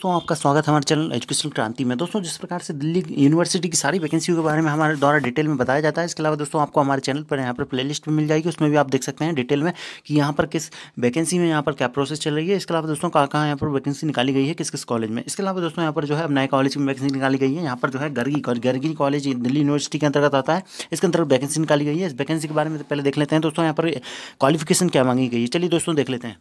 दोस्तों आपका स्वागत है हमारे चैनल एजुकेशन क्रांति में दोस्तों जिस प्रकार से दिल्ली यूनिवर्सिटी की सारी वैकेंसी के बारे में हमारे द्वारा डिटेल में बताया जाता है इसके अलावा दोस्तों आपको हमारे चैनल पर यहाँ पर प्लेलिस्ट भी मिल जाएगी उसमें भी आप देख सकते हैं डिटेल में कि यहाँ पर किस वैकेंसी में यहाँ पर क्या प्रोसेस चल रही है इसके अलावा दोस्तों कहाँ कहाँ यहाँ पर वैकेंसी निकाली गई है किस किस कॉलेज में इसके अलावा दोस्तों यहाँ पर जो है नए कॉलेज में वैकेंसी निकाली गई है यहाँ पर जो है गर्गी गर्गी कॉलेज दिल्ली यूनिवर्सिटी के अंतर्गत आता है इसके अंतर्गत वैकेंसी निकाली गई है इस वैकेंसी के बारे में पहले देख लेते हैं दोस्तों यहाँ पर क्वालिफिकेशन क्या मांगी गई है चलिए दोस्तों देख लेते हैं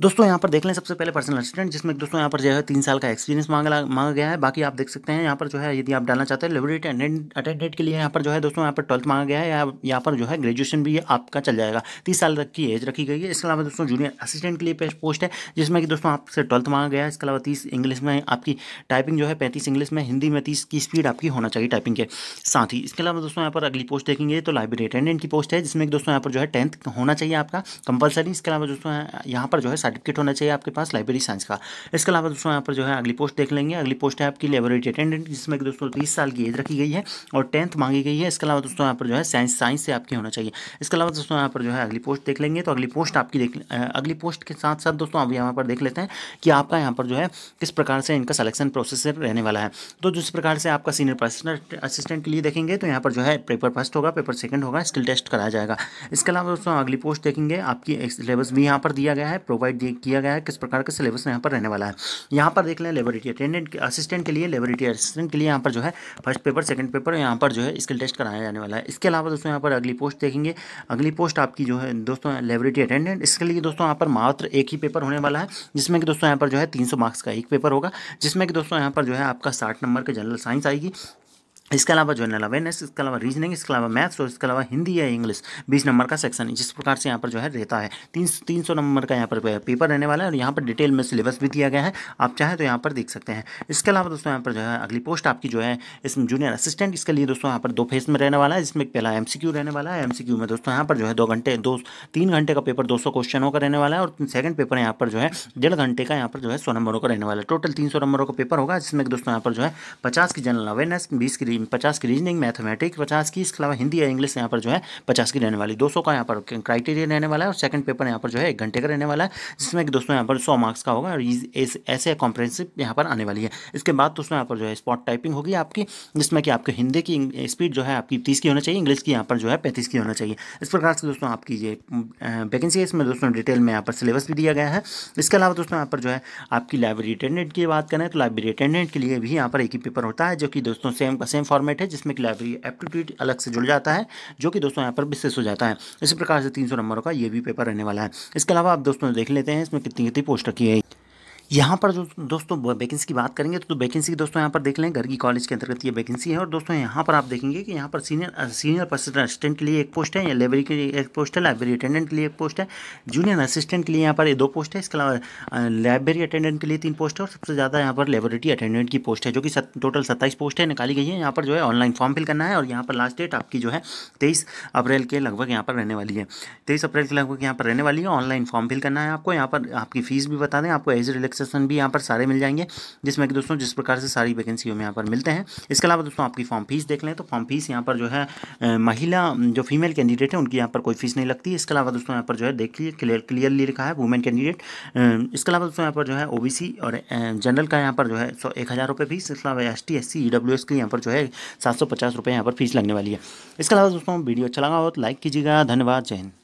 दोस्तों यहाँ पर देख लें सबसे पहले पर्सनल असिस्टेंट जिसमें दोस्तों यहाँ पर जो है तीन साल का एक्सपीरियंस मांगा मांगा गया है बाकी आप देख सकते हैं यहाँ पर जो है यदि आप डालना चाहते हैं लाइब्रेरी अटेंडेंट के लिए यहाँ पर जो है दोस्तों यहाँ पर ट्वेल्थ मांगा गया है या यहाँ पर जो है ग्रेजुएशन भी आपका चल जाएगा तीस साल तक की एज रखी गई है इसके अलावा दोस्तों जूनियर असिस्टेंट के लिए पोस्ट है जिसमें कि दोस्तों आपसे ट्वेल्थ मांगा गया है इसके अलावा तीस इंग्लिश में आपकी टाइपिंग जो है पैंतीस इंग्लिश में हिंदी में तीस की स्पीड आपकी होना चाहिए टाइपिंग के साथ ही इसके अलावा दोस्तों यहाँ पर अगली पोस्ट देखेंगे तो लाइब्रेरी अटेंडेंट की पोस्ट है जिसमें दोस्तों यहाँ पर जो है टेंथ होना चाहिए आपका कंपलसरी इसके अलावा दोस्तों यहाँ पर जो है सर्टिफिकेट होना चाहिए आपके पास लाइब्रेरी साइंस का इसके अलावा दोस्तों यहाँ पर जो है अगली पोस्ट देख लेंगे अगली पोस्ट है आपकी लेबोरेटरी अटेंडेंट जिसमें दोस्तों बीस साल की एज रखी गई है और टेंथ मांगी गई है इसके अलावा दोस्तों यहाँ पर जो है साइंस साइंस से आपकी होना चाहिए इसके अलावा दोस्तों यहाँ पर जो है अगली पोस्ट देख लेंगे तो अगली पोस्ट आपकी देख अगली पोस्ट के साथ साथ दोस्तों अब यहाँ पर देख लेते हैं कि आपका यहाँ पर जो है किस प्रकार से इनका सलेक्शन प्रोसेस रहने वाला है तो जिस प्रकार से आपका सीनियर पर्सनल असिस्टेंट के लिए देखेंगे तो यहाँ पर जो है पेपर फर्स्ट होगा पेपर सेकंड होगा स्किल टेस्ट कराया जाएगा इसके अलावा दोस्तों अगली पोस्ट देखेंगे आपकी सिलेबस भी यहाँ पर दिया गया है प्रोवाइड किया गया है किस प्रकार का सिलेबस यहाँ पर रहने वाला है यहाँ पर देख लें लेबोरेटरी अटेंडेंट असिस्टेंट के लिए लेबोरेटरी असिस्टेंट के लिए यहाँ पर जो है फर्स्ट पेपर सेकंड पेपर यहाँ पर जो है स्किल टेस्ट कराया जाने वाला है इसके अलावा दोस्तों यहाँ पर अगली पोस्ट देखेंगे अगली पोस्ट आपकी जो है दोस्तों लेबोरेटरी अटेंडेंट इसके लिए दोस्तों यहाँ पर मात्र एक ही पेपर होने वाला है जिसमें कि दोस्तों यहाँ पर जो है तीन मार्क्स का एक पेपर होगा जिसमें कि दोस्तों यहाँ पर जो है आपका साठ नंबर का जनरल साइंस आएगी इसके अलावा जनरल अवेयरनेस इसके अलावा रीजनिंग इसके अलावा मैथ्स और इसके अलावा हिंदी या इंग्लिश बीस नंबर का सेक्शन जिस प्रकार से यहाँ पर जो है रहता है तीन तीन सौ नंबर का यहाँ पर पेपर रहने वाला है और यहाँ पर डिटेल में सिलेबस भी दिया गया है आप चाहे तो यहाँ पर देख सकते हैं इसके अलावा दोस्तों यहाँ पर जो है अगली पोस्ट आपकी जो है इसमें जूनियर असिस्टेंट इसके लिए दोस्तों यहाँ पर दो फेज में रहने वाला है जिसमें पहला एम रहने वाला है एम में दोस्तों यहाँ पर जो है दो घंटे दो तीन घंटे का पेपर दो क्वेश्चनों का रहने वाला है और सेकंड पेपर यहाँ पर जो है डेढ़ घंटे का यहाँ पर जो है सौ नंबरों का रहने वाला है टोटल तीन नंबरों का पेपर होगा जिसमें दोस्तों यहाँ पर जो है पचास की जनरल अवेयरनेस बीस की की पचास की रीजनिंग मैथमेटिक पचास की इसके अलावा हिंदी या इंग्लिश यहाँ पर जो है पचास की रहने वाली दो का यहाँ पर क्राइटेरिया रहने वाला है और सेकंड पेपर यहाँ पर जो है एक घंटे का रहने वाला है जिसमें कि दोस्तों यहाँ पर सौ मार्क्स का होगा और ऐसे कॉम्प्रेंसिव यहाँ पर आने वाली है इसके बाद दोस्तों यहाँ पर जो है स्पॉट टाइपिंग होगी आपकी जिसमें कि आपके हिंदी की स्पीड जो है आपकी तीस की होना चाहिए इंग्लिश की यहाँ पर जो है पैंतीस की होना चाहिए इस प्रकार से दोस्तों आपकी ये वैकेंसी है इसमें दोस्तों डिटेल में यहाँ पर सिलेबस भी दिया गया है इसके अलावा दोस्तों यहाँ पर जो है आपकी लाइब्रेरी अटेंडेंट की बात करें तो लाइब्रेरी अटेंडेंट के लिए भी यहाँ पर एक ही पेपर होता है जो कि दोस्तों सेम का सेम फॉर्मेट है जिसमें कि लाइब्रेरी एप्टीट्यूड अलग से जुड़ जाता है जो कि दोस्तों यहाँ पर विशेष हो जाता है इसी प्रकार से तीन नंबरों का ये भी पेपर रहने वाला है इसके अलावा आप दोस्तों देख लेते हैं इसमें कितनी कितनी पोस्ट रखी है यहाँ पर जो दोस्तों वैकेंसी की बात करेंगे तो वैकेंसी की दोस्तों यहाँ पर देख लें घर की कॉलेज के अंतर्गत ये वैकेंसी है और दोस्तों यहाँ पर आप देखेंगे कि यहाँ पर सीनियर सीनियर पर्सनल असिस्टेंट के लिए एक पोस्ट है या लाइब्रेरी के लिए एक पोस्ट है लाइब्रेरी अटेंडेंट के लिए एक पोस्ट है जूनियर असिस्टेंट के लिए यहाँ पर दो पोस्ट है इसके अलावा लाइब्रेरी अटेंडेंट के लिए तीन पोस्ट है और सबसे ज़्यादा यहाँ पर लेबोरेटरी अटेंडेंट की पोस्ट है जो कि टोटल सत्ताईस पोस्ट है निकाली गई है यहाँ पर जो है ऑनलाइन फॉर्म फिल करना है और यहाँ पर लास्ट डेट आपकी जो है तेईस अप्रैल के लगभग यहाँ पर रहने वाली है तेईस अप्रैल के लगभग यहाँ पर रहने वाली है ऑनलाइन फॉर्म फिल करना है आपको यहाँ पर आपकी फीस भी बता दें आपको एज रिलेक्स सेक्शन भी यहाँ पर सारे मिल जाएंगे जिसमें कि दोस्तों जिस प्रकार से सारी वैकेंसी हमें यहाँ पर मिलते हैं इसके अलावा दोस्तों आपकी फॉर्म फीस देख लें तो फॉर्म फीस यहाँ पर जो है महिला जो फीमेल कैंडिडेट है उनकी यहाँ पर कोई फीस नहीं लगती इसके अलावा दोस्तों यहाँ पर जो है देखिए क्लियर क्लियरली लिखा है वुमेन कैंडिडेट इसके अलावा दोस्तों यहाँ पर जो है ओ और जनरल का यहाँ पर जो है सौ एक हज़ार रुपये फीस इसके अलावा S T S C E W S यहाँ पर जो है सात सौ पचास रुपये यहाँ पर फीस लगने वाली है इसके अलावा दोस्तों वीडियो अच्छा लगा हो तो लाइक कीजिएगा धन्यवाद जय हिंद